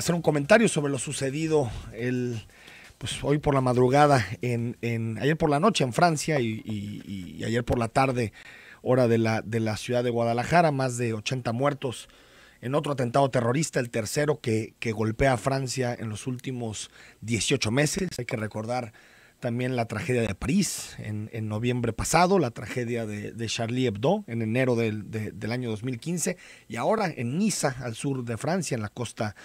hacer un comentario sobre lo sucedido el, pues, hoy por la madrugada, en, ayer por la noche en Francia y, ayer por la tarde, hora de la, de la ciudad de Guadalajara, más de 80 muertos en otro atentado terrorista, el tercero que, golpea a Francia en los últimos 18 meses. Hay que recordar también la tragedia de París en, noviembre pasado, la tragedia de, Charlie Hebdo en enero del, del año 2015 y ahora en Niza, al sur de Francia, en la costa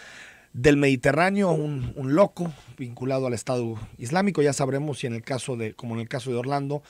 del Mediterráneo, un, loco vinculado al Estado Islámico. Ya sabremos si en el caso de, como en el caso de Orlando,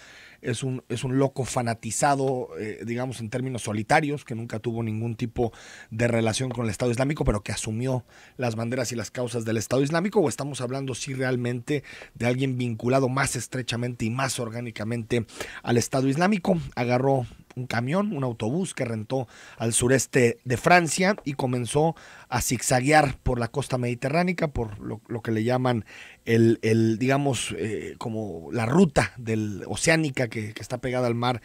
es un, es un loco fanatizado, eh, digamos en términos solitarios, que nunca tuvo ningún tipo de relación con el Estado Islámico, pero que asumió las banderas y las causas del Estado Islámico, o estamos hablando si realmente de alguien vinculado más estrechamente y más orgánicamente al Estado Islámico. Agarró un camión, un autobús que rentó al sureste de Francia y comenzó a zigzaguear por la costa mediterránea, por lo, que le llaman el, digamos, eh, como la ruta del oceánica que, está pegada al mar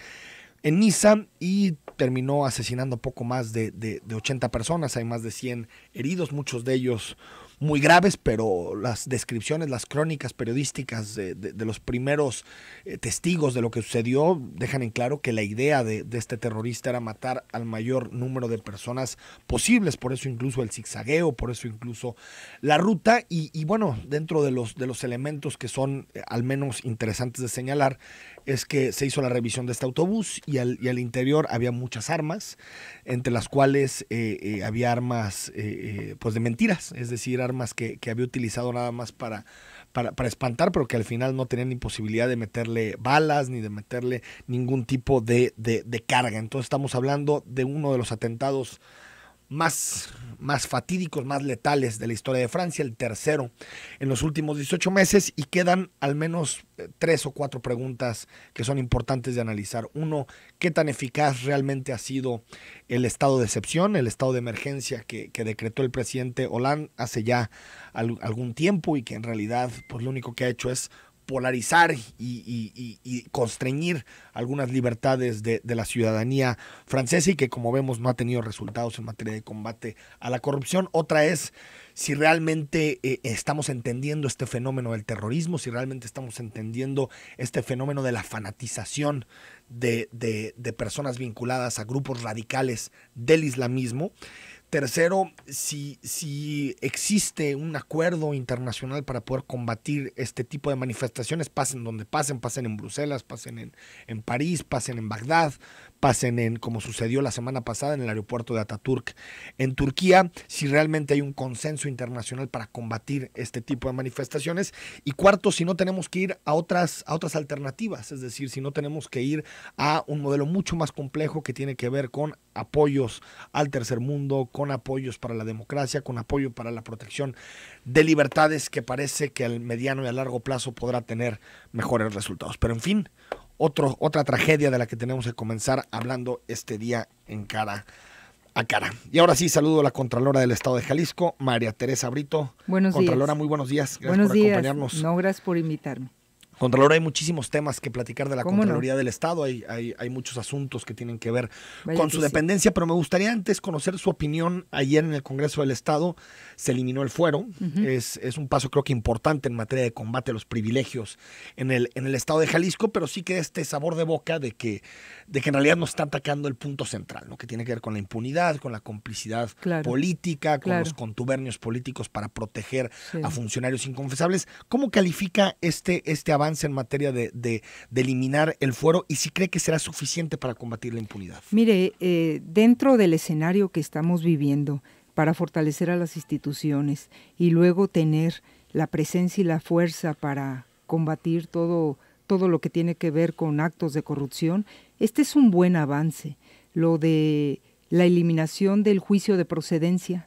en Niza y terminó asesinando poco más de, de, 80 personas. Hay más de 100 heridos, muchos de ellos muy graves, pero las descripciones, las crónicas periodísticas de, de, los primeros eh, testigos de lo que sucedió dejan en claro que la idea de, este terrorista era matar al mayor número de personas posibles, por eso incluso el zigzagueo, por eso incluso la ruta y, y bueno, dentro de los, de los elementos que son eh, al menos interesantes de señalar, es que se hizo la revisión de este autobús y al, interior había muchas armas, entre las cuales eh, eh, había armas eh, pues de mentiras, es decir, armas que, había utilizado nada más para, para, espantar, pero que al final no tenían ni posibilidad de meterle balas ni de meterle ningún tipo de, de, de carga. Entonces estamos hablando de uno de los atentados más, más fatídicos, más letales de la historia de Francia, el tercero en los últimos 18 meses y quedan al menos eh, tres o cuatro preguntas que son importantes de analizar. Uno, ¿qué tan eficaz realmente ha sido el estado de excepción, el estado de emergencia que, decretó el presidente Hollande hace ya algún tiempo y que en realidad pues, lo único que ha hecho es polarizar y, constreñir algunas libertades de, la ciudadanía francesa y que como vemos no ha tenido resultados en materia de combate a la corrupción. Otra es si realmente eh, estamos entendiendo este fenómeno del terrorismo, si realmente estamos entendiendo este fenómeno de la fanatización de, de personas vinculadas a grupos radicales del islamismo. Tercero, si, si existe un acuerdo internacional para poder combatir este tipo de manifestaciones, pasen donde pasen, pasen en Bruselas, pasen en, en París, pasen en Bagdad, pasen en, como sucedió la semana pasada en el aeropuerto de Ataturk en Turquía, si realmente hay un consenso internacional para combatir este tipo de manifestaciones. Y cuarto, si no tenemos que ir a otras, a otras alternativas, es decir, si no tenemos que ir a un modelo mucho más complejo que tiene que ver con apoyos al tercer mundo, con apoyos para la democracia, con apoyo para la protección de libertades que parece que al mediano y a largo plazo podrá tener mejores resultados. Pero en fin, otro, otra tragedia de la que tenemos que comenzar hablando este día en cara a cara. Y ahora sí, saludo a la Contralora del Estado de Jalisco, María Teresa Brito. Buenos Contralora, muy buenos días. Gracias buenos por días. acompañarnos. No, gracias por invitarme. Contralor, hay muchísimos temas que platicar de la Contraloría del Estado, hay, hay, muchos asuntos que tienen que ver con pues su dependencia, pero me gustaría antes conocer su opinión. Ayer en el Congreso del Estado se eliminó el fuero, es, un paso creo que importante en materia de combate a los privilegios en el, en el Estado de Jalisco, pero sí que este sabor de boca de que de que en realidad nos está atacando el punto central, lo que tiene que ver con la impunidad, con la complicidad política, con los contubernios políticos para proteger a funcionarios inconfesables. ¿Cómo califica este, este avance en materia de, eliminar el fuero y si cree que será suficiente para combatir la impunidad? Mire, eh, dentro del escenario que estamos viviendo para fortalecer a las instituciones y luego tener la presencia y la fuerza para combatir todo, todo lo que tiene que ver con actos de corrupción, este es un buen avance, lo de la eliminación del juicio de procedencia,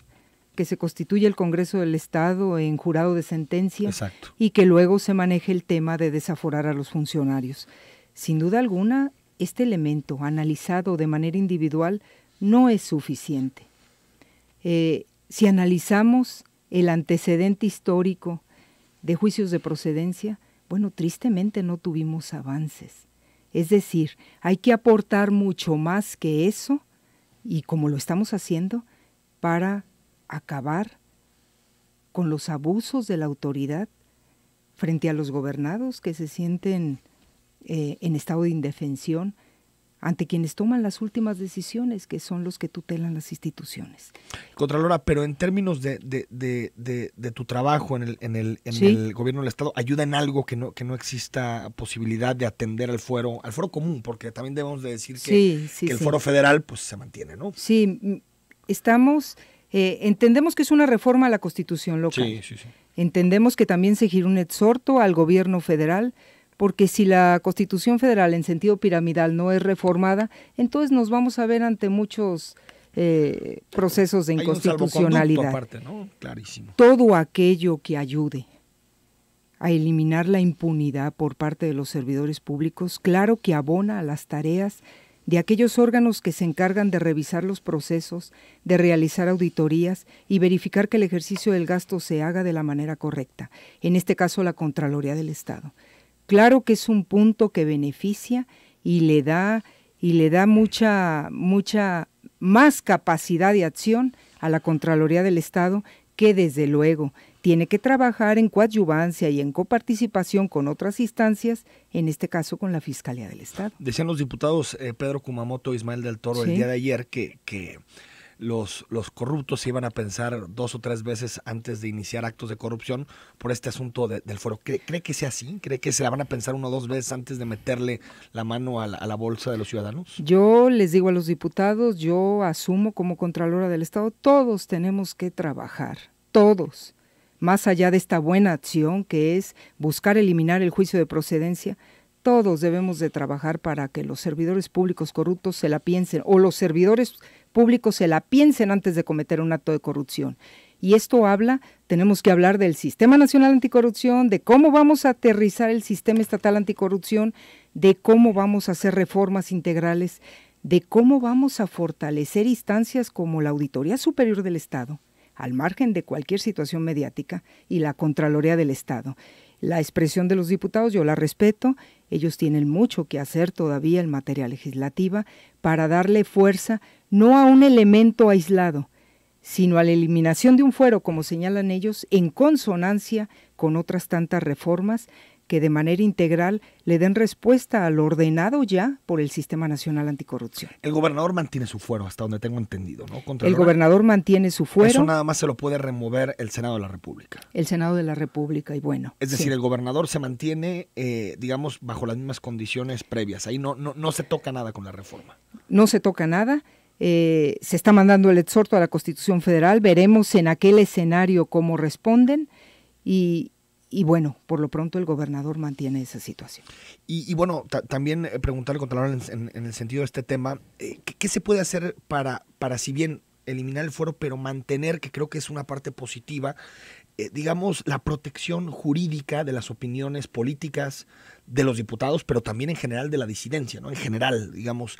que se constituye el Congreso del Estado en jurado de sentencia y que luego se maneje el tema de desaforar a los funcionarios. Sin duda alguna, este elemento analizado de manera individual no es suficiente. Eh, si analizamos el antecedente histórico de juicios de procedencia, bueno, tristemente no tuvimos avances. Es decir, hay que aportar mucho más que eso, y como lo estamos haciendo, para acabar con los abusos de la autoridad frente a los gobernados que se sienten eh, en estado de indefensión ante quienes toman las últimas decisiones, que son los que tutelan las instituciones. Contralora, pero en términos de, tu trabajo en el, en el, gobierno del Estado, ¿ayuda en algo que no, que no exista posibilidad de atender al foro al fuero común? Porque también debemos de decir que, el foro federal pues se mantiene, ¿no? Sí, estamos, eh, entendemos que es una reforma a la constitución local. Sí, sí, sí. Entendemos que también se giró un exhorto al gobierno federal porque si la Constitución Federal en sentido piramidal no es reformada, entonces nos vamos a ver ante muchos eh, procesos de inconstitucionalidad. Todo aquello que ayude a eliminar la impunidad por parte de los servidores públicos, claro que abona a las tareas de aquellos órganos que se encargan de revisar los procesos, de realizar auditorías y verificar que el ejercicio del gasto se haga de la manera correcta, en este caso la Contraloría del Estado. Claro que es un punto que beneficia y le da y le da mucha mucha más capacidad de acción a la Contraloría del Estado que desde luego tiene que trabajar en coadyuvancia y en coparticipación con otras instancias, en este caso con la Fiscalía del Estado. Decían los diputados eh, Pedro Kumamoto e Ismael del Toro el día de ayer que, que los, los corruptos iban a pensar dos o tres veces antes de iniciar actos de corrupción por este asunto del foro. ¿Cree, que sea así? ¿Cree que se la van a pensar uno o dos veces antes de meterle la mano a la, a la bolsa de los ciudadanos? Yo les digo a los diputados, yo asumo como Contralora del Estado, todos tenemos que trabajar, todos, más allá de esta buena acción que es buscar eliminar el juicio de procedencia todos debemos de trabajar para que los servidores públicos corruptos se la piensen o los servidores públicos se la piensen antes de cometer un acto de corrupción. Y esto habla, tenemos que hablar del Sistema Nacional Anticorrupción, de cómo vamos a aterrizar el sistema estatal anticorrupción, de cómo vamos a hacer reformas integrales, de cómo vamos a fortalecer instancias como la Auditoría Superior del Estado, al margen de cualquier situación mediática, y la Contraloría del Estado. La expresión de los diputados yo la respeto ellos tienen mucho que hacer todavía en materia legislativa para darle fuerza no a un elemento aislado, sino a la eliminación de un fuero, como señalan ellos, en consonancia con otras tantas reformas que de manera integral le den respuesta a lo ordenado ya por el Sistema Nacional Anticorrupción. El gobernador mantiene su fuero, hasta donde tengo entendido, ¿no? el gobernador mantiene su fuero. Eso nada más se lo puede remover el Senado de la República. El Senado de la República, y bueno. Es decir, el gobernador se mantiene, eh, digamos, bajo las mismas condiciones previas. Ahí no, no, se toca nada con la reforma. No se toca nada. Eh, se está mandando el exhorto a la Constitución Federal. Veremos en aquel escenario cómo responden. Y, y bueno, por lo pronto el gobernador mantiene esa situación. Y, bueno, también eh, preguntarle, Contralor, en, en, en, el sentido de este tema, eh, ¿qué, se puede hacer para, para, si bien eliminar el fuero, pero mantener, que creo que es una parte positiva, eh, digamos, la protección jurídica de las opiniones políticas de los diputados, pero también en general de la disidencia, ¿no? En general, digamos,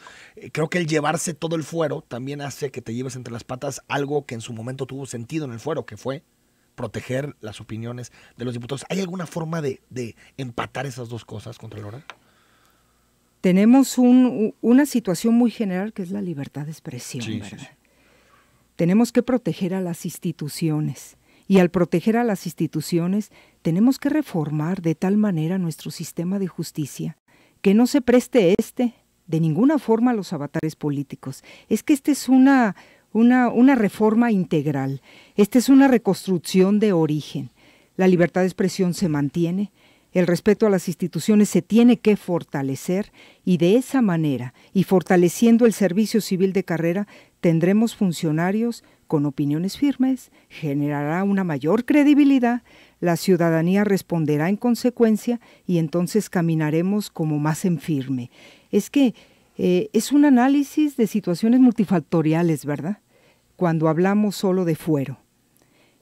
creo que el llevarse todo el fuero también hace que te lleves entre las patas algo que en su momento tuvo sentido en el fuero, que fue proteger las opiniones de los diputados. ¿Hay alguna forma de, empatar esas dos cosas, contra Contralora? Tenemos una situación muy general que es la libertad de expresión, Tenemos que proteger a las instituciones y al proteger a las instituciones tenemos que reformar de tal manera nuestro sistema de justicia que no se preste este de ninguna forma a los avatares políticos. Es que esta es una, una, reforma integral. Esta es una reconstrucción de origen. La libertad de expresión se mantiene, el respeto a las instituciones se tiene que fortalecer y de esa manera, y fortaleciendo el servicio civil de carrera, tendremos funcionarios con opiniones firmes, generará una mayor credibilidad, la ciudadanía responderá en consecuencia y entonces caminaremos como más en firme. Es que eh, es un análisis de situaciones multifactoriales, ¿verdad? cuando hablamos solo de fuero.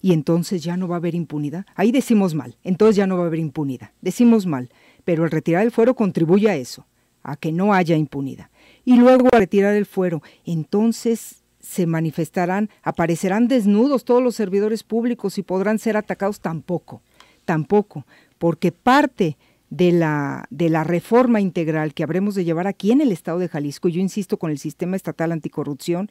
Y entonces ya no va a haber impunidad. Ahí decimos mal, entonces ya no va a haber impunidad. Decimos mal, pero el retirar el fuero contribuye a eso, a que no haya impunidad. Y luego al retirar el fuero, entonces se manifestarán, aparecerán desnudos todos los servidores públicos y podrán ser atacados tampoco, tampoco, porque parte de la, de la reforma integral que habremos de llevar aquí en el Estado de Jalisco, yo insisto con el sistema estatal anticorrupción,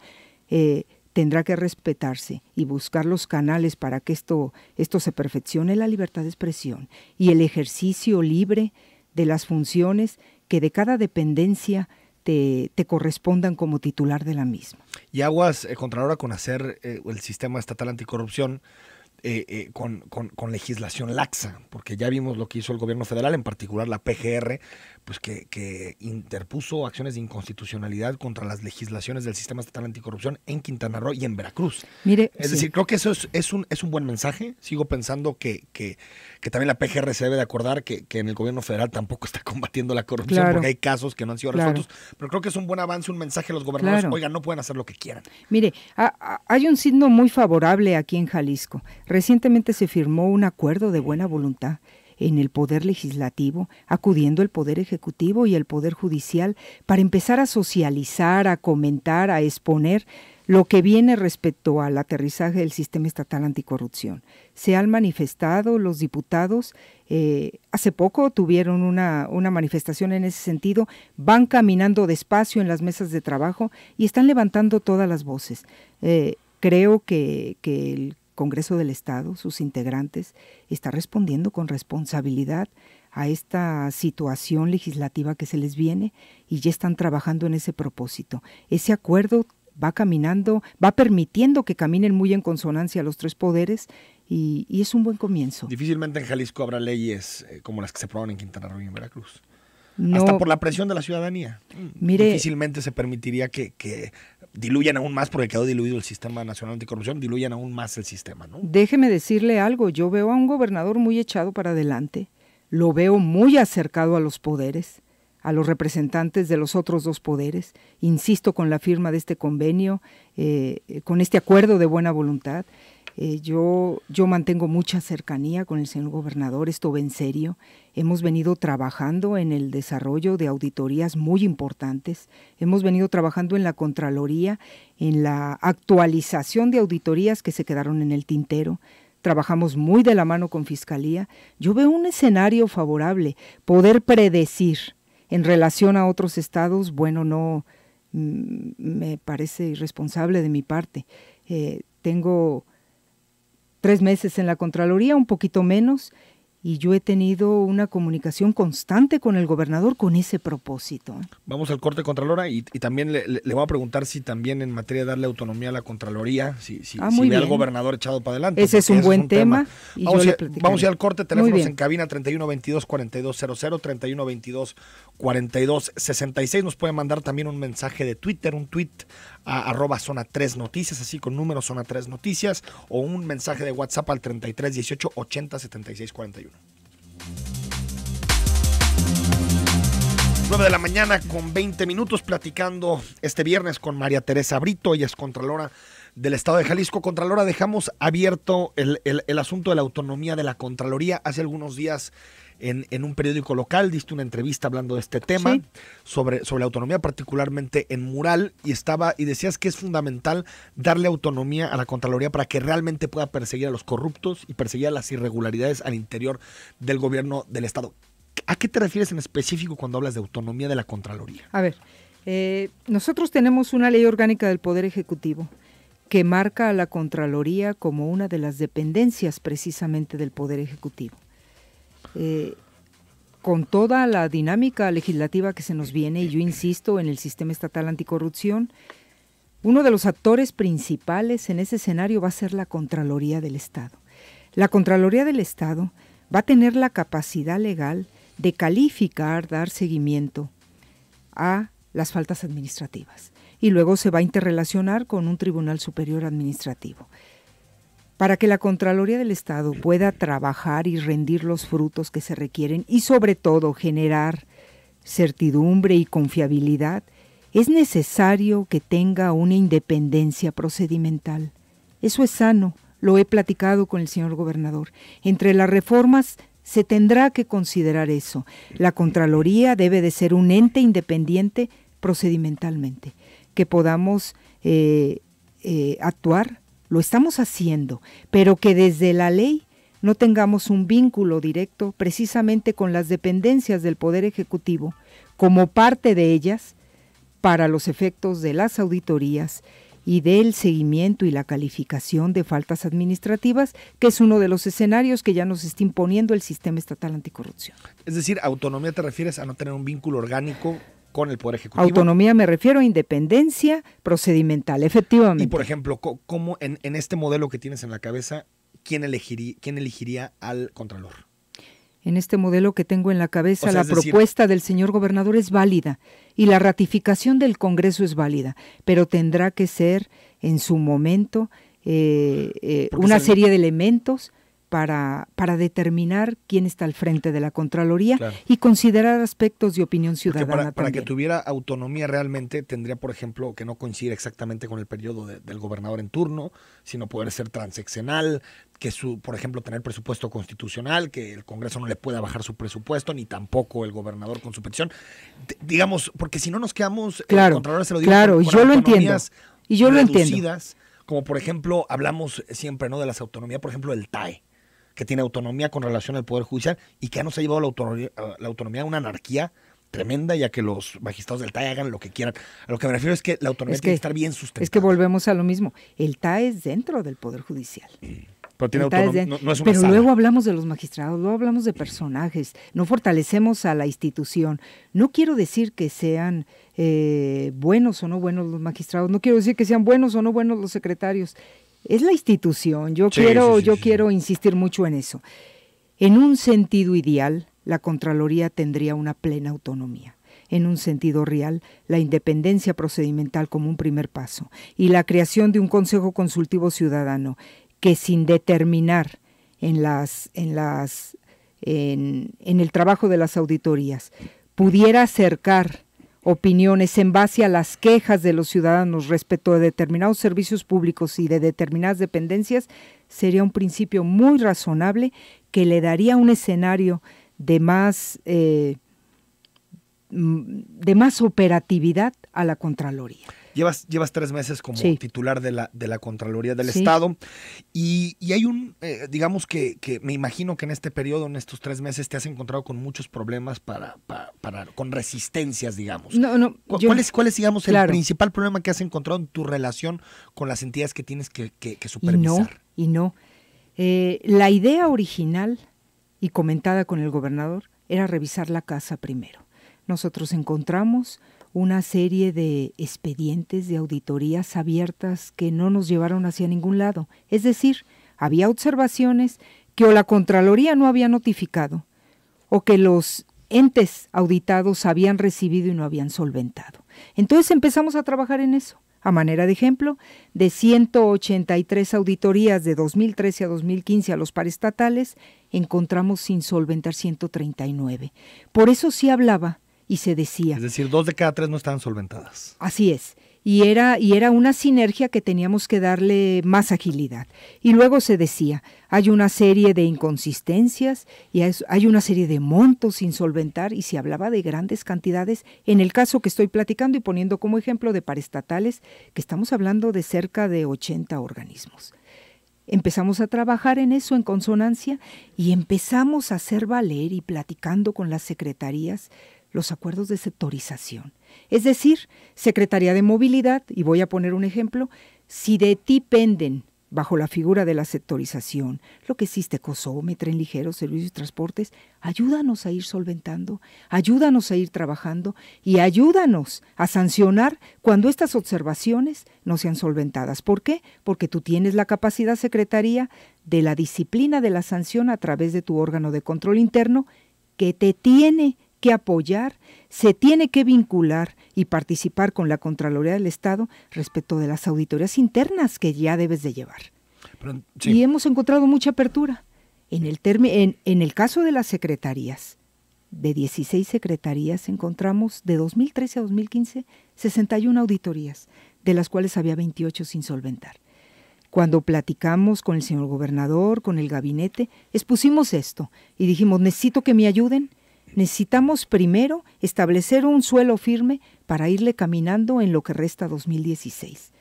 eh, tendrá que respetarse y buscar los canales para que esto, esto se perfeccione la libertad de expresión y el ejercicio libre de las funciones que de cada dependencia te, correspondan como titular de la misma. Y aguas, eh, con hacer eh, el sistema estatal anticorrupción eh, eh, con legislación laxa, porque ya vimos lo que hizo el gobierno federal, en particular la PGR, pues que, que, interpuso acciones de inconstitucionalidad contra las legislaciones del sistema estatal anticorrupción en Quintana Roo y en Veracruz. Mire, es decir, creo que eso es, un, buen mensaje. Sigo pensando que, que, también la PGR se debe de acordar que, en el gobierno federal tampoco está combatiendo la corrupción porque hay casos que no han sido resueltos. Pero creo que es un buen avance, un mensaje a los gobernadores. Oigan, no pueden hacer lo que quieran. Mire, hay un signo muy favorable aquí en Jalisco. Recientemente se firmó un acuerdo de buena voluntad en el Poder Legislativo, acudiendo el Poder Ejecutivo y el Poder Judicial para empezar a socializar, a comentar, a exponer lo que viene respecto al aterrizaje del sistema estatal anticorrupción. Se han manifestado los diputados, eh, hace poco tuvieron una, manifestación en ese sentido, van caminando despacio en las mesas de trabajo y están levantando todas las voces. Eh, creo que, que el Congreso del Estado, sus integrantes, está respondiendo con responsabilidad a esta situación legislativa que se les viene y ya están trabajando en ese propósito. Ese acuerdo va caminando, va permitiendo que caminen muy en consonancia los tres poderes y, y es un buen comienzo. Difícilmente en Jalisco habrá leyes eh, como las que se aprobaron en Quintana Roo y en Veracruz. No, hasta por la presión de la ciudadanía. difícilmente se permitiría que, diluyan aún más, porque quedó diluido el sistema nacional anticorrupción, diluyan aún más el sistema. Déjeme decirle algo, yo veo a un gobernador muy echado para adelante, lo veo muy acercado a los poderes, a los representantes de los otros dos poderes, insisto, con la firma de este convenio, eh, con este acuerdo de buena voluntad. Eh, yo, yo mantengo mucha cercanía con el señor gobernador, esto va en serio. Hemos venido trabajando en el desarrollo de auditorías muy importantes, hemos venido trabajando en la Contraloría, en la actualización de auditorías que se quedaron en el tintero trabajamos muy de la mano con Fiscalía, yo veo un escenario favorable, poder predecir en relación a otros estados, bueno, no mm, me parece irresponsable de mi parte. Eh, tengo tres meses en la Contraloría, un poquito menos, y yo he tenido una comunicación constante con el gobernador con ese propósito. Vamos al corte, Contralora, y, y también le, voy a preguntar si también en materia de darle autonomía a la Contraloría, si, si, ah, ve al gobernador echado para adelante. Ese es un buen tema. vamos, yo vamos, a, ir al corte, teléfonos en cabina 31 22 42 4266 Nos puede mandar también un mensaje de Twitter, un tweet arroba zona 3 noticias, así con número zona 3 noticias, o un mensaje de WhatsApp al 33 18 80 76 41. 9 de la mañana con 20 minutos platicando este viernes con María Teresa Brito, ella es Contralora del Estado de Jalisco. Contralora, dejamos abierto el asunto de la autonomía de la Contraloría. Hace algunos días en, un periódico local, diste una entrevista hablando de este tema, sobre, sobre la autonomía, particularmente en mural, y estaba, y decías que es fundamental darle autonomía a la Contraloría para que realmente pueda perseguir a los corruptos y perseguir a las irregularidades al interior del gobierno del Estado. ¿A qué te refieres en específico cuando hablas de autonomía de la Contraloría? A ver, eh, nosotros tenemos una ley orgánica del Poder Ejecutivo que marca a la Contraloría como una de las dependencias precisamente del Poder Ejecutivo. Eh, con toda la dinámica legislativa que se nos viene, y yo insisto en el sistema estatal anticorrupción, uno de los actores principales en ese escenario va a ser la Contraloría del Estado. La Contraloría del Estado va a tener la capacidad legal de calificar, dar seguimiento a las faltas administrativas y luego se va a interrelacionar con un Tribunal Superior Administrativo para que la Contraloría del Estado pueda trabajar y rendir los frutos que se requieren y sobre todo generar certidumbre y confiabilidad, es necesario que tenga una independencia procedimental. Eso es sano, lo he platicado con el señor gobernador. Entre las reformas se tendrá que considerar eso. La Contraloría debe de ser un ente independiente procedimentalmente, que podamos eh, eh, actuar lo estamos haciendo, pero que desde la ley no tengamos un vínculo directo precisamente con las dependencias del Poder Ejecutivo como parte de ellas para los efectos de las auditorías y del seguimiento y la calificación de faltas administrativas, que es uno de los escenarios que ya nos está imponiendo el sistema estatal anticorrupción. Es decir, autonomía te refieres a no tener un vínculo orgánico con el Poder Ejecutivo. Autonomía me refiero a independencia procedimental, efectivamente. Y por ejemplo, ¿cómo en, este modelo que tienes en la cabeza, quién elegiría, quién elegiría al Contralor? En este modelo que tengo en la cabeza, la propuesta del señor gobernador es válida y la ratificación del Congreso es válida, pero tendrá que ser en su momento eh, eh, una serie de elementos para, para determinar quién está al frente de la Contraloría y considerar aspectos de opinión ciudadana. Para, para que tuviera autonomía realmente tendría, por ejemplo, que no coincidir exactamente con el periodo del gobernador en turno, sino poder ser transeccional, que su, por ejemplo, tener presupuesto constitucional, que el Congreso no le pueda bajar su presupuesto, ni tampoco el gobernador con su petición. digamos, porque si no nos quedamos, claro, el Contralor se lo claro, yo lo entiendo. Y yo lo entiendo. Como por ejemplo, hablamos siempre ¿no? de las autonomías, por ejemplo, el TAE que tiene autonomía con relación al Poder Judicial y que ya nos ha llevado la autonomía, a una anarquía tremenda, ya que los magistrados del TAE hagan lo que quieran. A lo que me refiero es que la autonomía tiene que estar bien sustentada. Es que volvemos a lo mismo. El TAE es dentro del Poder Judicial. Pero, luego hablamos de los magistrados, luego hablamos de personajes, no fortalecemos a la institución. No quiero decir que sean eh, buenos o no buenos los magistrados, no quiero decir que sean buenos o no buenos los secretarios es la institución. Yo quiero, yo quiero insistir mucho en eso. En un sentido ideal, la Contraloría tendría una plena autonomía. En un sentido real, la independencia procedimental como un primer paso y la creación de un Consejo Consultivo Ciudadano que sin determinar en las, en las, en, en el trabajo de las auditorías pudiera acercar opiniones en base a las quejas de los ciudadanos respecto de determinados servicios públicos y de determinadas dependencias, sería un principio muy razonable que le daría un escenario de más, eh, de más operatividad a la Contraloría. Llevas, llevas tres meses como titular de la, de la Contraloría del Estado y, y, hay un, eh, digamos que, que, me imagino que en este periodo, en estos tres meses, te has encontrado con muchos problemas para, para, con resistencias, digamos. ¿Cuál, es, digamos, el principal problema que has encontrado en tu relación con las entidades que tienes que, que, supervisar? Y no, y eh, no. la idea original y comentada con el gobernador era revisar la casa primero. Nosotros encontramos una serie de expedientes de auditorías abiertas que no nos llevaron hacia ningún lado. Es decir, había observaciones que o la Contraloría no había notificado o que los entes auditados habían recibido y no habían solventado. Entonces empezamos a trabajar en eso. A manera de ejemplo, de 183 auditorías de 2013 a 2015 a los parestatales, encontramos sin solventar 139. Por eso sí hablaba y se decía. Es decir, dos de cada tres no estaban solventadas. Así es. Y era, y era una sinergia que teníamos que darle más agilidad. Y luego se decía, hay una serie de inconsistencias y hay una serie de montos sin solventar y se hablaba de grandes cantidades. En el caso que estoy platicando y poniendo como ejemplo de parestatales, que estamos hablando de cerca de 80 organismos. Empezamos a trabajar en eso en consonancia y empezamos a hacer valer y platicando con las secretarías los acuerdos de sectorización. Es decir, Secretaría de Movilidad, y voy a poner un ejemplo, si de ti penden bajo la figura de la sectorización, lo que existe COSOME, Tren Ligero, Servicios y Transportes, ayúdanos a ir solventando, ayúdanos a ir trabajando y ayúdanos a sancionar cuando estas observaciones no sean solventadas. ¿Por qué? Porque tú tienes la capacidad, Secretaría, de la disciplina de la sanción a través de tu órgano de control interno que te tiene que apoyar, se tiene que vincular y participar con la Contraloría del Estado respecto de las auditorías internas que ya debes de llevar. Y hemos encontrado mucha apertura. En el, en el caso de las secretarías, de 16 secretarías encontramos de 2013 a 2015 61 auditorías, de las cuales había 28 sin solventar. Cuando platicamos con el señor gobernador, con el gabinete, expusimos esto y dijimos, necesito que me ayuden Necesitamos primero establecer un suelo firme para irle caminando en lo que resta 2016.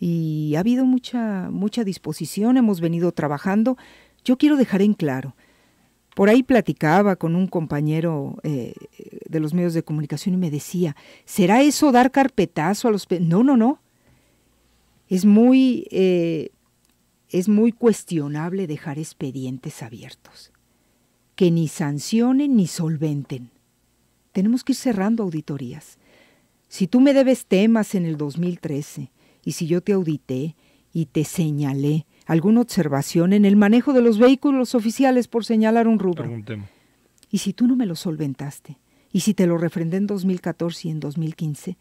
Y ha habido mucha, mucha disposición, hemos venido trabajando. Yo quiero dejar en claro, por ahí platicaba con un compañero eh, de los medios de comunicación y me decía, ¿será eso dar carpetazo a los... No, no, no. Es muy, eh, es muy cuestionable dejar expedientes abiertos que ni sancionen ni solventen. Tenemos que ir cerrando auditorías. Si tú me debes temas en el 2013 y si yo te audité y te señalé alguna observación en el manejo de los vehículos oficiales por señalar un rubro, y si tú no me lo solventaste y si te lo refrendé en 2014 y en 2015,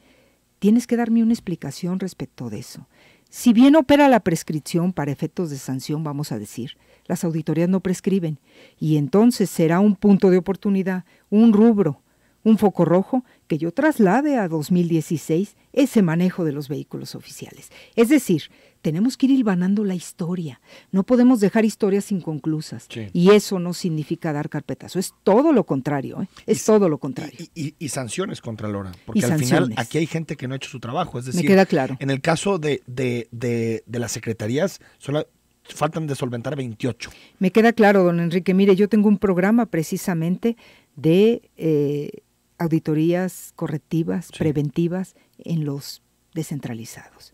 tienes que darme una explicación respecto de eso. Si bien opera la prescripción para efectos de sanción, vamos a decir, las auditorías no prescriben y entonces será un punto de oportunidad, un rubro, un foco rojo que yo traslade a 2016 ese manejo de los vehículos oficiales. Es decir, tenemos que ir hilvanando la historia. No podemos dejar historias inconclusas. Y eso no significa dar carpetazo. Es todo lo contrario. ¿eh? Es todo lo contrario. Y, sanciones contra Lora. Porque al final aquí hay gente que no ha hecho su trabajo. Es Me queda claro. en el caso de, las secretarías, faltan de solventar 28. Me queda claro, don Enrique. Mire, yo tengo un programa precisamente de eh, auditorías correctivas, preventivas en los descentralizados.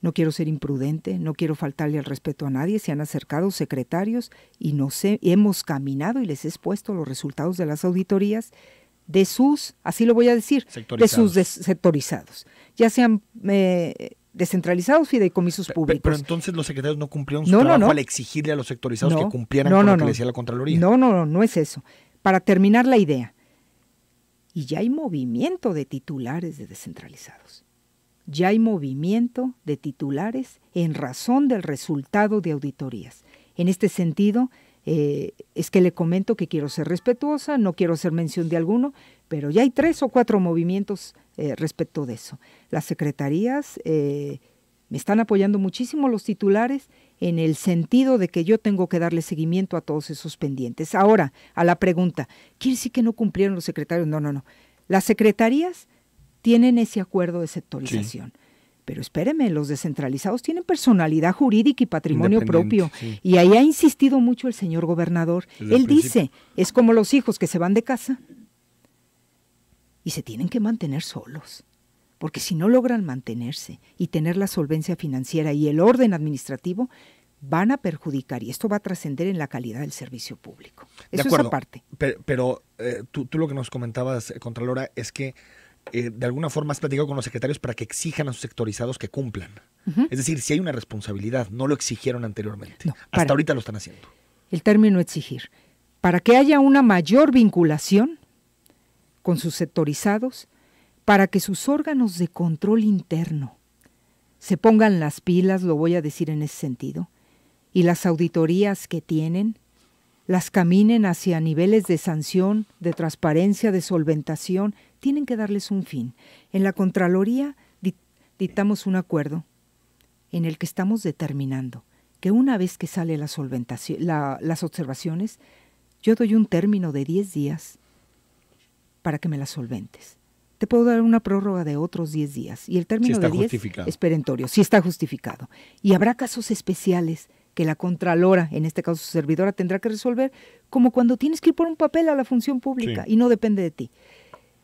No quiero ser imprudente, no quiero faltarle el respeto a nadie. Se han acercado secretarios y no sé, hemos caminado y les he expuesto los resultados de las auditorías de sus, así lo voy a decir, de sus sectorizados, ya sean eh, descentralizados fideicomisos públicos. Pero, entonces los secretarios no cumplieron su no, al exigirle a los sectorizados que cumplieran con lo que decía la Contraloría. No, no, no, no es eso. Para terminar la idea, y ya hay movimiento de titulares de descentralizados. Ya hay movimiento de titulares en razón del resultado de auditorías. En este sentido, eh, es que le comento que quiero ser respetuosa, no quiero hacer mención de alguno, pero ya hay tres o cuatro movimientos eh, respecto de eso. Las secretarías eh, me están apoyando muchísimo los titulares en el sentido de que yo tengo que darle seguimiento a todos esos pendientes. Ahora, a la pregunta, ¿quiere decir que no cumplieron los secretarios? No, no, no. Las secretarías tienen ese acuerdo de sectorización. Pero espéreme, los descentralizados tienen personalidad jurídica y patrimonio propio. Y ahí ha insistido mucho el señor gobernador. Él dice, es como los hijos que se van de casa y se tienen que mantener solos. Porque si no logran mantenerse y tener la solvencia financiera y el orden administrativo, van a perjudicar y esto va a trascender en la calidad del servicio público. Eso es aparte. Pero, pero eh, tú, lo que nos comentabas, eh, Contralora, es que eh, de alguna forma has platicado con los secretarios para que exijan a sus sectorizados que cumplan. Es decir, si hay una responsabilidad, no lo exigieron anteriormente. Hasta ahorita lo están haciendo. El término exigir. Para que haya una mayor vinculación con sus sectorizados, para que sus órganos de control interno se pongan las pilas, lo voy a decir en ese sentido, y las auditorías que tienen las caminen hacia niveles de sanción, de transparencia, de solventación, tienen que darles un fin. En la Contraloría dictamos un acuerdo en el que estamos determinando que una vez que sale la las observaciones, yo doy un término de 10 días para que me las solventes. Te puedo dar una prórroga de otros 10 días y el término de 10 es perentorio, si está justificado. Y habrá casos especiales que la Contralora, en este caso su servidora, tendrá que resolver, como cuando tienes que ir por un papel a la función pública y no depende de ti.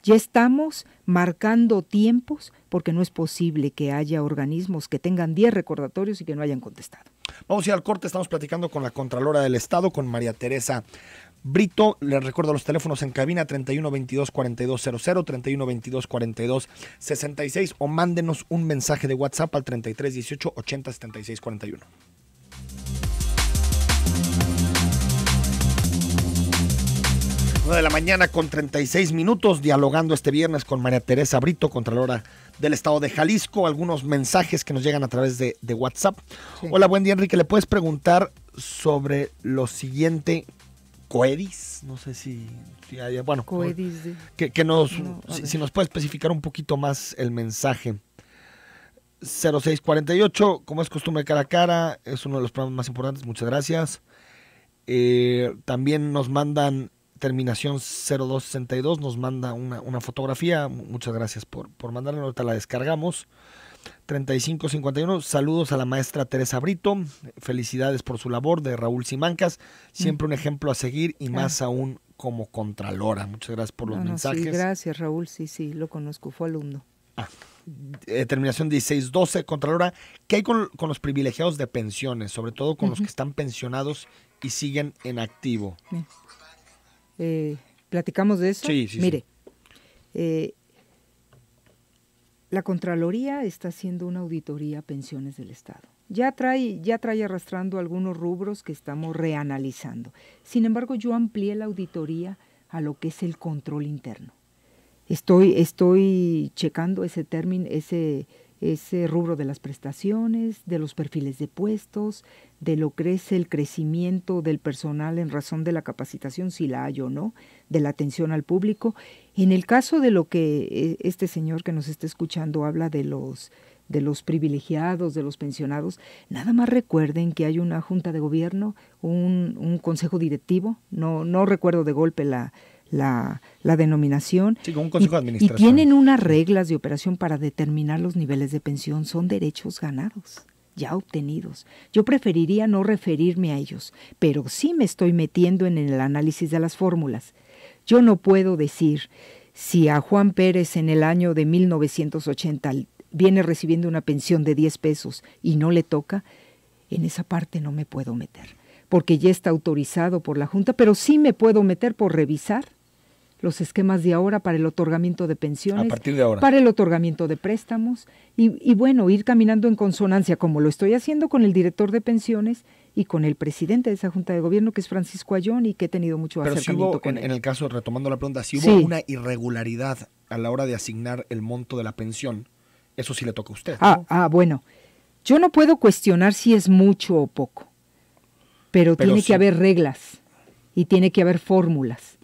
Ya estamos marcando tiempos porque no es posible que haya organismos que tengan 10 recordatorios y que no hayan contestado. Vamos a ir al corte, estamos platicando con la Contralora del Estado, con María Teresa Brito. Les recuerdo los teléfonos en cabina 31 22 42 4266 31 22 42 o mándenos un mensaje de WhatsApp al 3318 18 80 76 41. de la mañana con 36 minutos, dialogando este viernes con María Teresa Brito, Contralora del Estado de Jalisco. Algunos mensajes que nos llegan a través de, WhatsApp. Hola, buen día, Enrique. ¿Le puedes preguntar sobre lo siguiente? Coedis, no sé si, bueno, Coedis, que, nos, si, nos puede especificar un poquito más el mensaje. 0648, como es costumbre cara a cara, es uno de los programas más importantes, muchas gracias. Eh, también nos mandan terminación 0262 nos manda una, fotografía. Muchas gracias por, por mandarla, ahorita la descargamos. 3551, saludos a la maestra Teresa Brito, felicidades por su labor de Raúl Simancas, mm. siempre un ejemplo a seguir y más aún como contralora. Muchas gracias por los mensajes. gracias Raúl, sí, sí, lo conozco, fue alumno. Determinación ah, eh, terminación 1612, Contralora, ¿qué hay con, los privilegiados de pensiones, sobre todo con los que están pensionados y siguen en activo? Eh, ¿Platicamos de eso? Sí, sí. Mire, eh, la Contraloría está haciendo una auditoría a pensiones del Estado. Ya trae, ya trae arrastrando algunos rubros que estamos reanalizando. Sin embargo, yo amplié la auditoría a lo que es el control interno. Estoy, estoy checando ese término, ese ese rubro de las prestaciones, de los perfiles de puestos, de lo que es el crecimiento del personal en razón de la capacitación, si la hay o no, de la atención al público. En el caso de lo que eh, este señor que nos está escuchando habla de los de los privilegiados, de los pensionados, nada más recuerden que hay una junta de gobierno, un, un consejo directivo, no, no recuerdo de golpe la, la, denominación. y, tienen unas reglas de operación para determinar los niveles de pensión. Son derechos ganados ya obtenidos. Yo preferiría no referirme a ellos, pero sí me estoy metiendo en el análisis de las fórmulas. Yo no puedo decir si a Juan Pérez en el año de 1980 viene recibiendo una pensión de 10 pesos y no le toca, en esa parte no me puedo meter, porque ya está autorizado por la Junta, pero sí me puedo meter por revisar los esquemas de ahora para el otorgamiento de pensiones, para el otorgamiento de préstamos y, bueno, ir caminando en consonancia como lo estoy haciendo con el director de pensiones y con el presidente de esa junta de gobierno que es Francisco Ayón y que he tenido mucho acercamiento con en, en, el caso retomando la pregunta, si hubo una irregularidad a la hora de asignar el monto de la pensión, eso sí le toca a usted. Ah, ah, bueno. Yo no puedo cuestionar si es mucho o poco, pero, tiene que haber reglas y tiene que haber fórmulas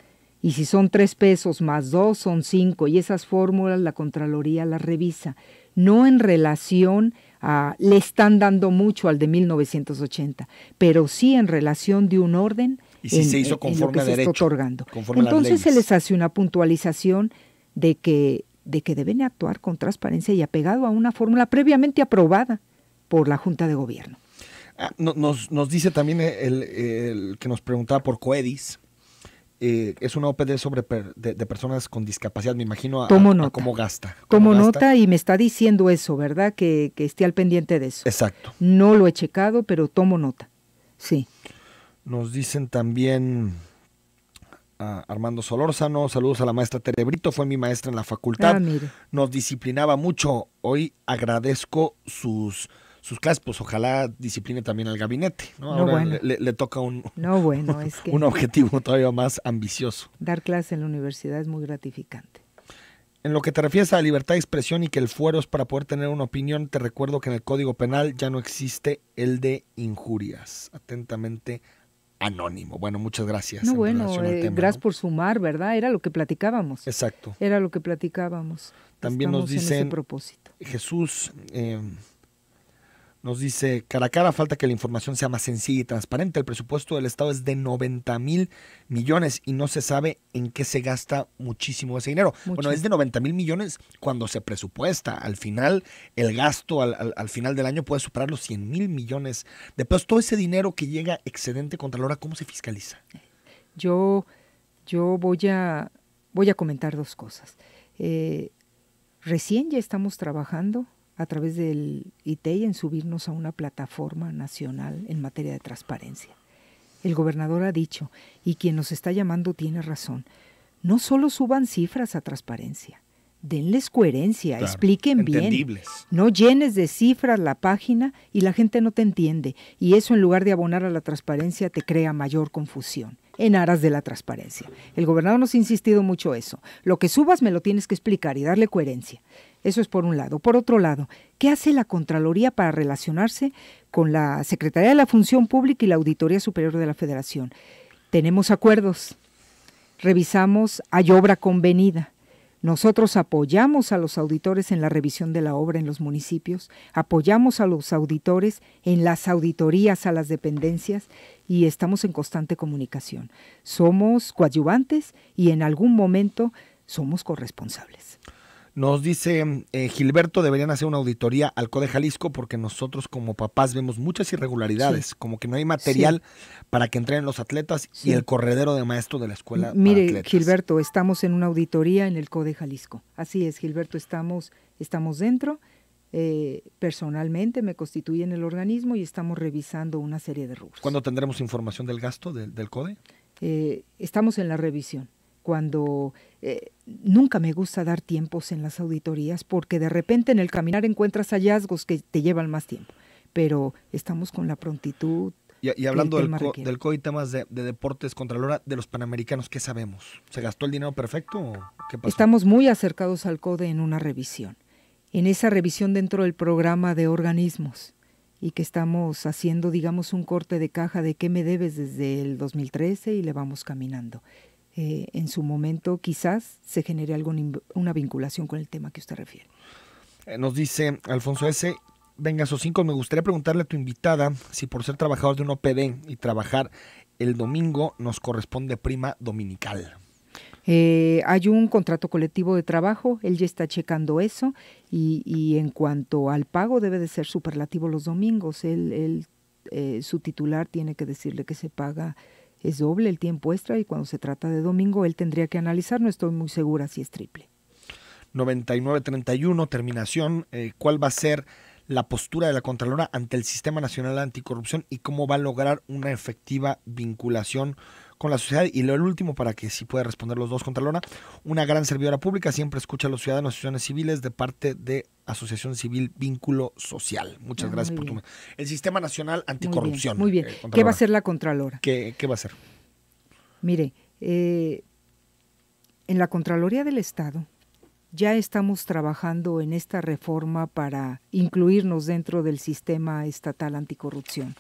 y si son tres pesos más dos, son cinco. Y esas fórmulas la Contraloría las revisa. No en relación a, le están dando mucho al de 1980, pero sí en relación de un orden. Y si se hizo conforme a derecho. otorgando. Entonces se les hace una puntualización de que, de que deben actuar con transparencia y apegado a una fórmula previamente aprobada por la Junta de Gobierno. Ah, nos, dice también el, que nos preguntaba por Coedis, eh, es una OPD sobre de, personas con discapacidad, me imagino, a, cómo gasta. Tomo nota y me está diciendo eso, ¿verdad? Que, que esté al pendiente de eso. Exacto. No lo he checado, pero tomo nota. Sí. Nos dicen también a ah, Armando Solórzano, saludos a la maestra Terebrito, fue mi maestra en la facultad. Ah, Nos disciplinaba mucho. Hoy agradezco sus sus clases, pues ojalá discipline también al gabinete. No, Ahora bueno. le, toca un, no bueno, es un objetivo todavía más ambicioso. Dar clase en la universidad es muy gratificante. En lo que te refieres a la libertad de expresión y que el fuero es para poder tener una opinión, te recuerdo que en el Código Penal ya no existe el de injurias. Atentamente, anónimo. Bueno, muchas gracias. No, bueno, eh, gracias por sumar, ¿verdad? Era lo que platicábamos. Exacto. Era lo que platicábamos. También nos dicen, Jesús, eh, nos dice, cara a cara, falta que la información sea más sencilla y transparente. El presupuesto del Estado es de 90 mil millones y no se sabe en qué se gasta muchísimo ese dinero. Bueno, es de 90 mil millones cuando se presupuesta. Al final, el gasto al, al, final del año puede superar los 100 mil millones de Todo ese dinero que llega excedente contra la hora, ¿cómo se fiscaliza? Yo, yo voy, a, voy a comentar dos cosas. Eh, recién ya estamos trabajando a través del ITEI e en subirnos a una plataforma nacional en materia de transparencia. El gobernador ha dicho, y quien nos está llamando tiene razón, no solo suban cifras a transparencia, denles coherencia, expliquen bien. No llenes de cifras la página y la gente no te entiende. Y eso en lugar de abonar a la transparencia te crea mayor confusión en aras de la transparencia. El gobernador nos ha insistido mucho eso. Lo que subas me lo tienes que explicar y darle coherencia. Eso es por un lado. Por otro lado, ¿qué hace la Contraloría para relacionarse con la Secretaría de la Función Pública y la Auditoría Superior de la Federación? Tenemos acuerdos, revisamos, hay obra convenida. Nosotros apoyamos a los auditores en la revisión de la obra en los municipios, apoyamos a los auditores en las auditorías a las dependencias y estamos en constante comunicación. Somos coadyuvantes y en algún momento somos corresponsables. Nos dice eh, Gilberto, deberían hacer una auditoría al CODE Jalisco porque nosotros como papás vemos muchas irregularidades, como que no hay material para que entren los atletas y el corredero de maestro de la escuela. mire, Gilberto, estamos en una auditoría en el CODE Jalisco. Así es, Gilberto, estamos, estamos dentro. Eh, personalmente me en el organismo y estamos revisando una serie de rubros. ¿Cuándo tendremos información del gasto del CODE? Eh, estamos en la revisión cuando eh, nunca me gusta dar tiempos en las auditorías porque de repente en el caminar encuentras hallazgos que te llevan más tiempo, pero estamos con la prontitud. Y, hablando del, del temas de, deportes contra Lora, de los Panamericanos, ¿qué sabemos? ¿Se gastó el dinero perfecto Estamos muy acercados al CODE en una revisión, en esa revisión dentro del programa de organismos y que estamos haciendo, digamos, un corte de caja de qué me debes desde el 2013 y le vamos caminando. Eh, en su momento quizás se genere alguna una vinculación con el tema que usted refiere. Eh, nos dice Alfonso S. Venga, Sosinco, me gustaría preguntarle a tu invitada si por ser trabajador de un OPD y trabajar el domingo nos corresponde prima dominical. Eh, hay un contrato colectivo de trabajo, él ya está checando eso y, en cuanto al pago debe de ser superlativo los domingos. El su titular tiene que decirle que se paga es doble el tiempo extra y cuando se trata de domingo él tendría que analizar, no estoy muy segura si es triple. 99-31, terminación, eh, ¿cuál va a ser la postura de la Contralora ante el Sistema Nacional Anticorrupción y cómo va a lograr una efectiva vinculación con la sociedad. Y lo último, para que sí pueda responder los dos, Contralora, una gran servidora pública, siempre escucha a los ciudadanos y asociaciones civiles de parte de Asociación Civil Vínculo Social. Muchas ah, gracias por tu... El Sistema Nacional Anticorrupción. Muy bien. Eh, ¿Qué va a hacer la Contralora? ¿Qué, qué va a hacer? Mire, eh, en la Contraloría del Estado ya estamos trabajando en esta reforma para incluirnos dentro del sistema estatal anticorrupción.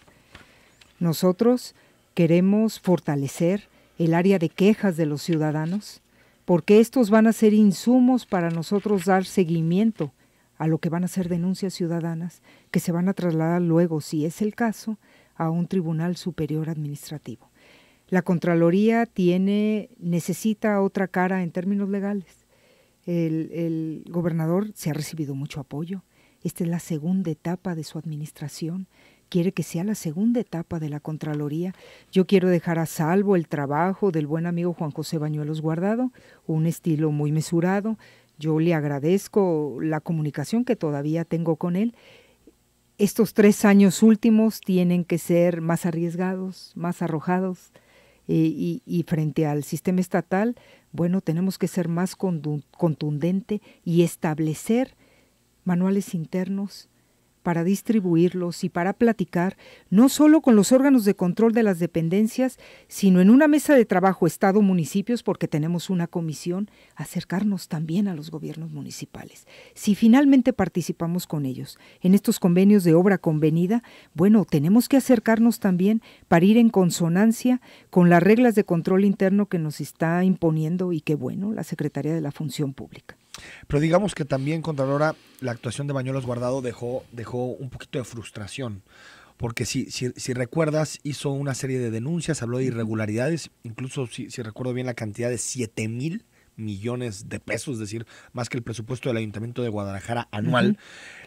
Nosotros queremos fortalecer el área de quejas de los ciudadanos, porque estos van a ser insumos para nosotros dar seguimiento a lo que van a ser denuncias ciudadanas que se van a trasladar luego, si es el caso, a un tribunal superior administrativo. La Contraloría tiene, necesita otra cara en términos legales. El, el gobernador se ha recibido mucho apoyo. Esta es la segunda etapa de su administración quiere que sea la segunda etapa de la Contraloría. Yo quiero dejar a salvo el trabajo del buen amigo Juan José Bañuelos Guardado, un estilo muy mesurado. Yo le agradezco la comunicación que todavía tengo con él. Estos tres años últimos tienen que ser más arriesgados, más arrojados. Eh, y, frente al sistema estatal, bueno, tenemos que ser más contundente y establecer manuales internos para distribuirlos y para platicar, no solo con los órganos de control de las dependencias, sino en una mesa de trabajo Estado-municipios, porque tenemos una comisión, acercarnos también a los gobiernos municipales. Si finalmente participamos con ellos en estos convenios de obra convenida, bueno, tenemos que acercarnos también para ir en consonancia con las reglas de control interno que nos está imponiendo y que, bueno, la Secretaría de la Función Pública. Pero digamos que también, Contralora, la actuación de Bañuelos Guardado dejó, dejó un poquito de frustración. Porque si, si, recuerdas, hizo una serie de denuncias, habló de irregularidades, incluso si, si recuerdo bien la cantidad de 7 mil millones de pesos, es decir, más que el presupuesto del Ayuntamiento de Guadalajara anual.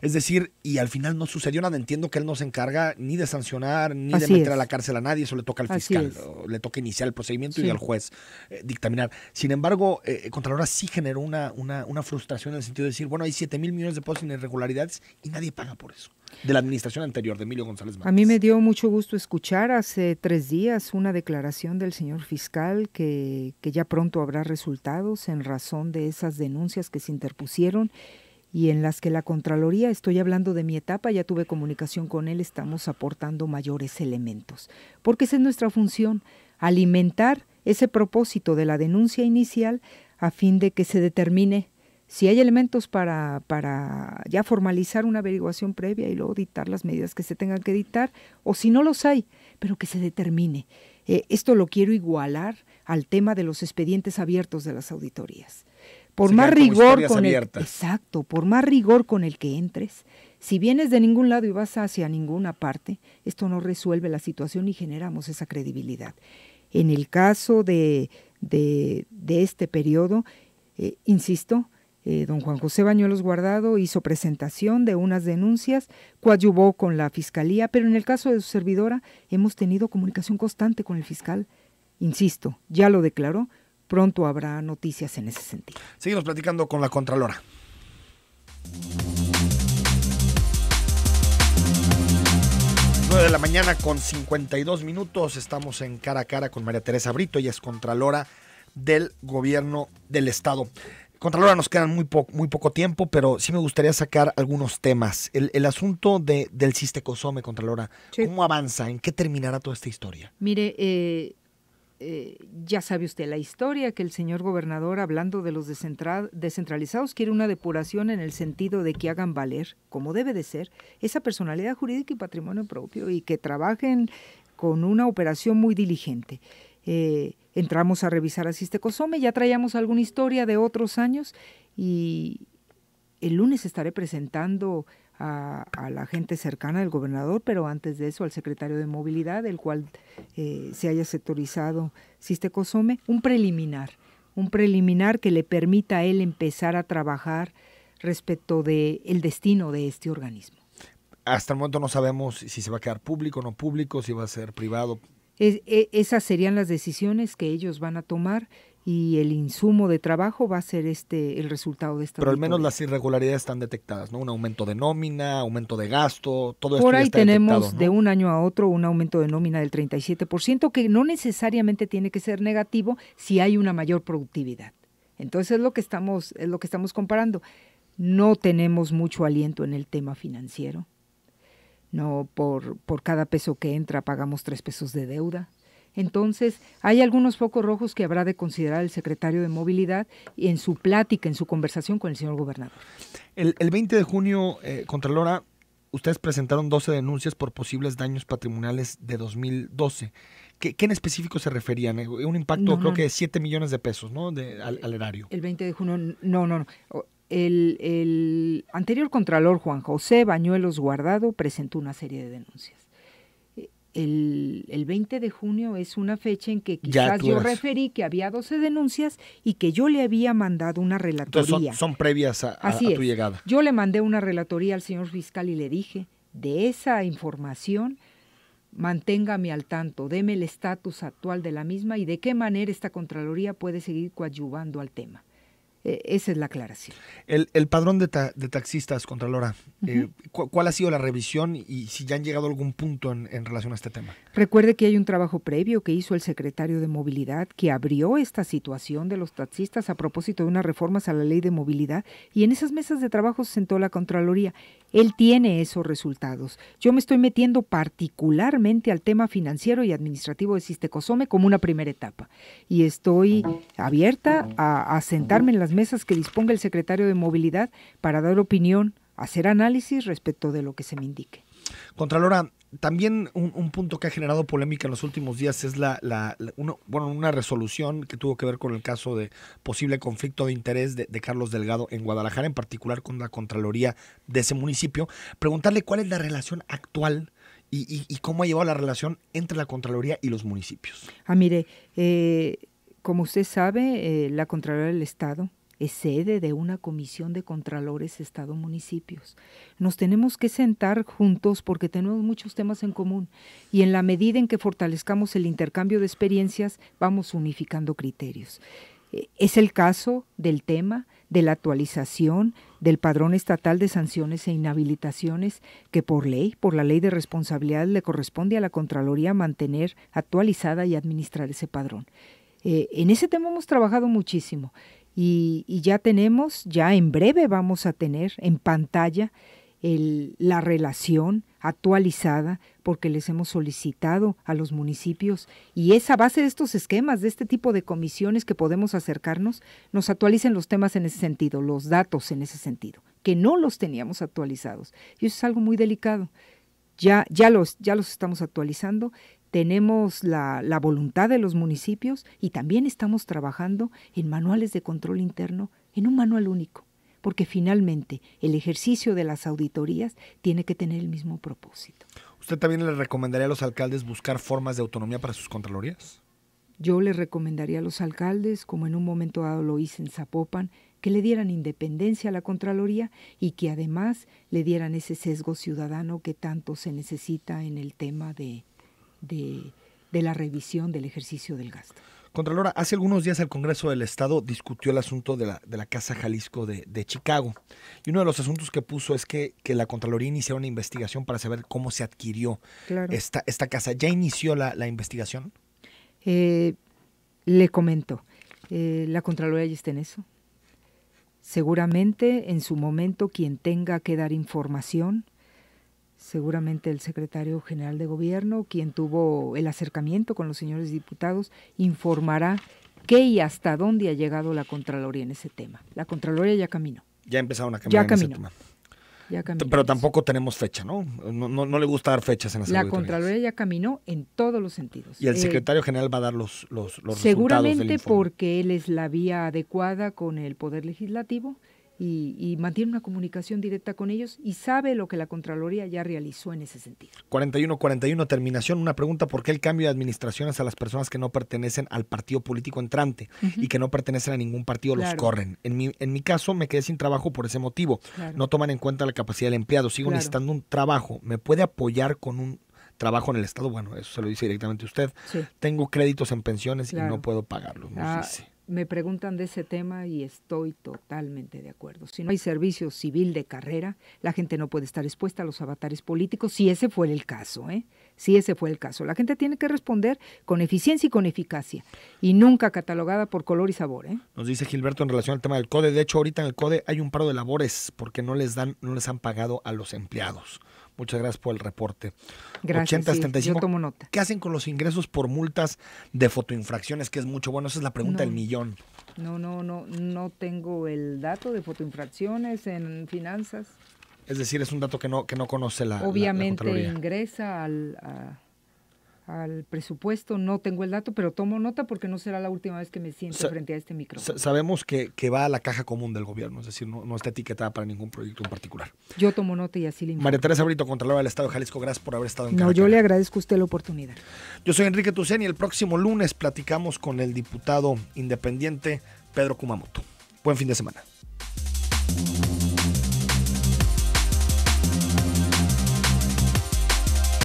Es decir, y al final no sucedió nada. Entiendo que él no se encarga ni de sancionar, ni de meter a la cárcel a nadie, eso le toca al fiscal, le toca iniciar el procedimiento y al juez eh, dictaminar. Sin embargo, eh, eh, Contralora sí generó una, una, una frustración en el sentido de decir, bueno, hay 7 mil millones de pesos en irregularidades y nadie paga por eso de la administración anterior de Emilio González Márquez. A mí me dio mucho gusto escuchar hace tres días una declaración del señor fiscal que, que ya pronto habrá resultados en razón de esas denuncias que se interpusieron y en las que la Contraloría, estoy hablando de mi etapa, ya tuve comunicación con él, estamos aportando mayores elementos, porque esa es nuestra función, alimentar ese propósito de la denuncia inicial a fin de que se determine si hay elementos para, ya formalizar una averiguación previa y luego dictar las medidas que se tengan que dictar, o si no los hay, pero que se determine. Eh, esto lo quiero igualar al tema de los expedientes abiertos de las auditorías. Por más rigor con el, exacto, por más rigor con el que entres, si vienes de ningún lado y vas hacia ninguna parte, esto no resuelve la situación y generamos esa credibilidad. En el caso de, este periodo, eh, insisto, eh, don Juan José Bañuelos Guardado hizo presentación de unas denuncias, coadyuvó con la fiscalía, pero en el caso de su servidora hemos tenido comunicación constante con el fiscal. Insisto, ya lo declaró, pronto habrá noticias en ese sentido. Seguimos platicando con la Contralora. de la mañana con 52 minutos. Estamos en cara a cara con María Teresa Brito, ella es Contralora del Gobierno del Estado. Contralora, nos quedan muy, muy poco tiempo, pero sí me gustaría sacar algunos temas. El, asunto de, del cistecosome, Contralora, ¿cómo avanza? ¿En qué terminará toda esta historia? Mire, eh, eh, ya sabe usted la historia que el señor gobernador, hablando de los descentralizados, quiere una depuración en el sentido de que hagan valer, como debe de ser, esa personalidad jurídica y patrimonio propio y que trabajen con una operación muy diligente. Eh, entramos a revisar a Sistecosome, ya traíamos alguna historia de otros años y el lunes estaré presentando a, la gente cercana del gobernador, pero antes de eso al secretario de Movilidad, el cual eh, se haya sectorizado Sistecosome, un preliminar, un preliminar que le permita a él empezar a trabajar respecto del destino de este organismo hasta el momento no sabemos si se va a quedar público o no público, si va a ser privado, e, esas serían las decisiones que ellos van a tomar y el insumo de trabajo va a ser este el resultado de esta. Pero al menos las irregularidades están detectadas, ¿no? Un aumento de nómina, aumento de gasto, todo esto. Por ahí tenemos de un año a otro un aumento de nómina del 37%, que no necesariamente tiene que ser negativo si hay una mayor productividad. Entonces es lo que estamos, es lo que estamos comparando. No tenemos mucho aliento en el tema financiero no por, por cada peso que entra pagamos tres pesos de deuda. Entonces, hay algunos focos rojos que habrá de considerar el secretario de Movilidad y en su plática, en su conversación con el señor gobernador. El, 20 de junio, eh, Contralora, ustedes presentaron 12 denuncias por posibles daños patrimoniales de 2012. ¿Qué, qué en específico se referían? Eh, un impacto, creo que de 7 millones de pesos, ¿no? De, al, al, erario. El 20 de junio, no, no, no el, anterior contralor Juan José Bañuelos Guardado presentó una serie de denuncias. El, 20 de junio es una fecha en que quizás yo referí que había 12 denuncias y que yo le había mandado una relatoría. son, previas a, tu llegada. Yo le mandé una relatoría al señor fiscal y le dije, de esa información, manténgame al tanto, deme el estatus actual de la misma y de qué manera esta Contraloría puede seguir coadyuvando al tema. Eh, esa es la aclaración. El, padrón de, taxistas, Contralora, eh, ¿cuál ha sido la revisión y si ya han llegado a algún punto en, relación a este tema? Recuerde que hay un trabajo previo que hizo el secretario de Movilidad que abrió esta situación de los taxistas a propósito de unas reformas a la ley de movilidad y en esas mesas de trabajo se sentó la Contraloría. Él tiene esos resultados. Yo me estoy metiendo particularmente al tema financiero y administrativo de Sistecosome como una primera etapa y estoy abierta a, a sentarme en las mesas que disponga el secretario de Movilidad para dar opinión, hacer análisis respecto de lo que se me indique. Contralora, también un, punto que ha generado polémica en los últimos días es la, bueno, una resolución que tuvo que ver con el caso de posible conflicto de interés de, Carlos Delgado en Guadalajara, en particular con la Contraloría de ese municipio. Preguntarle cuál es la relación actual y, cómo ha llevado la relación entre la Contraloría y los municipios. Ah, mire, eh, como usted sabe, eh, la Contraloría del Estado es sede de una comisión de contralores Estado-municipios. Nos tenemos que sentar juntos porque tenemos muchos temas en común y en la medida en que fortalezcamos el intercambio de experiencias vamos unificando criterios. Eh, es el caso del tema de la actualización del padrón estatal de sanciones e inhabilitaciones que por ley, por la ley de responsabilidad, le corresponde a la Contraloría mantener actualizada y administrar ese padrón. Eh, en ese tema hemos trabajado muchísimo y, ya tenemos, ya en breve vamos a tener en pantalla la relación actualizada porque les hemos solicitado a los municipios y es a base de estos esquemas, de este tipo de comisiones que podemos acercarnos, nos actualicen los temas en ese sentido, los datos en ese sentido, que no los teníamos actualizados. Y eso es algo muy delicado. Ya, ya, los, ya los estamos actualizando tenemos la, voluntad de los municipios y también estamos trabajando en manuales de control interno, en un manual único, porque finalmente el ejercicio de las auditorías tiene que tener el mismo propósito. ¿Usted también le recomendaría a los alcaldes buscar formas de autonomía para sus contralorías? Yo le recomendaría a los alcaldes, como en un momento dado lo hice en Zapopan, que le dieran independencia a la Contraloría y que además le dieran ese sesgo ciudadano que tanto se necesita en el tema de, de, la revisión del ejercicio del gasto. Contralora, hace algunos días el Congreso del Estado discutió el asunto de la, de la Casa Jalisco de, Chicago. Y uno de los asuntos que puso es que, la Contraloría inició una investigación para saber cómo se adquirió esta, esta, casa. ¿Ya inició la, investigación? Eh, le comento, eh, la Contraloría ya está en eso. Seguramente en su momento quien tenga que dar información seguramente el secretario general de gobierno, quien tuvo el acercamiento con los señores diputados, informará qué y hasta dónde ha llegado la Contraloría en ese tema. La Contraloría ya caminó. Ya empezaron a caminar en ese tema. Pero tampoco tenemos fecha, ¿no? No, no le gusta dar fechas en las La Contraloría ya caminó en todos los sentidos. Y el eh, secretario general va a dar los, los, los seguramente porque él es la vía adecuada con el Poder Legislativo y, mantiene una comunicación directa con ellos y sabe lo que la Contraloría ya realizó en ese sentido. 41-41, terminación. Una pregunta, ¿por qué el cambio de administraciones a las personas que no pertenecen al partido político entrante y que no pertenecen a ningún partido los corren? En mi, en mi caso me quedé sin trabajo por ese motivo. No toman en cuenta la capacidad del empleado. Sigo necesitando un trabajo. ¿Me puede apoyar con un trabajo en el Estado? Bueno, eso se lo dice directamente usted. Tengo créditos en pensiones y no puedo pagarlos. No ah, sé me preguntan de ese tema y estoy totalmente de acuerdo. Si no hay servicio civil de carrera, la gente no puede estar expuesta a los avatares políticos, si ese fue el caso, ¿eh? Si ese fue el caso. La gente tiene que responder con eficiencia y con eficacia, y nunca catalogada por color y sabor, ¿eh? Nos dice Gilberto en relación al tema del CODE. De hecho, ahorita en el CODE hay un paro de labores porque no les, dan, no les han pagado a los empleados. Muchas gracias por el reporte. Gracias. yo tomo nota. ¿Qué hacen con los ingresos por multas de fotoinfracciones? Que es mucho. Bueno, esa es la pregunta del millón. No, no, no, no tengo el dato de fotoinfracciones en finanzas. Es decir, es un dato que no, que no conoce la. Obviamente ingresa al al presupuesto. No tengo el dato, pero tomo nota porque no será la última vez que me siento frente a este micrófono. sabemos que, que, va a la caja común del gobierno, es decir, no, no, está etiquetada para ningún proyecto en particular. Yo tomo nota y así le María Teresa Brito, Contralora del Estado de Jalisco, gracias por haber estado en No, yo le agradezco a usted la oportunidad. Yo soy Enrique Tucen y el próximo lunes platicamos con el diputado independiente Pedro Kumamoto. Buen fin de semana.